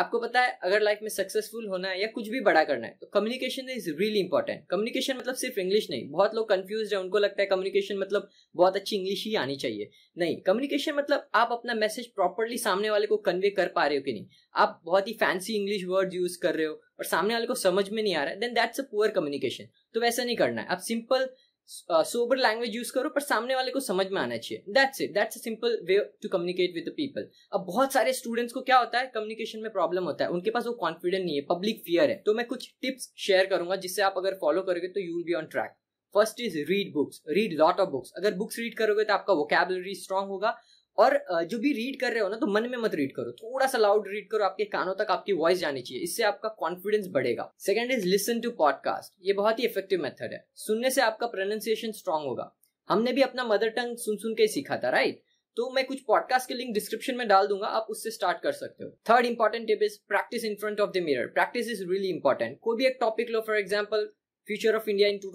आपको पता है अगर लाइफ में सक्सेसफुल होना है या कुछ भी बड़ा करना है तो communication is really important communication मतलब सिर्फ इंग्लिश नहीं बहुत लोग कंफ्यूज है उनको लगता है कम्युनिकेशन मतलब बहुत अच्छी इंग्लिश ही आनी चाहिए नहीं कम्युनिकेशन मतलब आप अपना मैसेज प्रॉपरली सामने वाले को कन्वे कर पा रहे हो कि नहीं आप बहुत ही फैंसी इंग्लिश वर्ड यूज कर रहे हो और सामने वाले को समझ में नहीं आ रहा है then that's a poor communication तो वैसा नहीं करना है आप सिंपल सोबर लैंग्वेज यूज करो पर सामने वाले को समझ में आना चाहिए that's it that's a simple way to communicate with the people अब बहुत सारे स्टूडेंट्स को क्या होता है कम्युनिकेशन में प्रॉब्लम होता है उनके पास वो कॉन्फिडेंट नहीं है पब्लिक फियर है तो मैं कुछ टिप्स शेयर करूंगा जिससे आप अगर फॉलो करोगे तो you will be on track first is read books read lot of books अगर बुक्स रीड करोगे तो आपका वोकेबलरी स्ट्रांग होगा और जो भी रीड कर रहे हो ना तो मन में मत रीड करो थोड़ा सा लाउड रीड करो आपके कानों तक आपकी वॉइस जानी चाहिए इससे आपका कॉन्फिडेंस बढ़ेगा second is listen to podcast ये बहुत ही इफेक्टिव मेथड है सुनने से आपका प्रोनाउंसिएशन स्ट्रांग होगा हमने भी अपना मदर टंग सुन सुन के सीखा था राइट तो मैं कुछ पॉडकास्ट के लिंक डिस्क्रिप्शन में डाल दूंगा आप उससे स्टार्ट कर सकते हो third important tip is practice in front of the mirror practice is really important कोई भी एक टॉपिक लो for example future of India into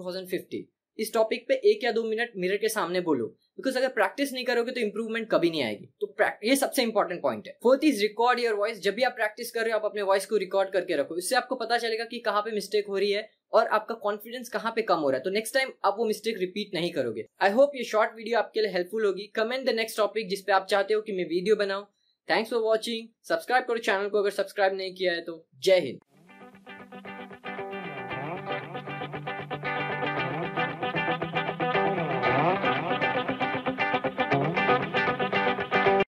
इस टॉपिक पे एक या दो मिनट मिरर के सामने बोलो बिकॉज अगर प्रैक्टिस नहीं करोगे तो इंप्रूवमेंट कभी नहीं आएगी तो ये सबसे इंपॉर्टेंट पॉइंट है fourth is record your voice जब भी आप प्रैक्टिस कर रहे हो आप अपने वॉइस को रिकॉर्ड करके रखो इससे आपको पता चलेगा कि कहाँ पे मिस्टेक हो रही है और आपका कॉन्फिडेंस कहाँ पे कम हो रहा है तो नेक्स्ट टाइम आप वो मिस्टेक रिपीट नहीं करोगे आई होप ये शॉर्ट वीडियो आपके लिए हेल्पफुल होगी कमेंट द नेक्स्ट टॉपिक जिसपे आप चाहते हो कि मैं वीडियो बनाऊ थैंक्स फॉर वॉचिंग सब्सक्राइब करो चैनल को अगर सब्सक्राइब नहीं किया है तो जय हिंद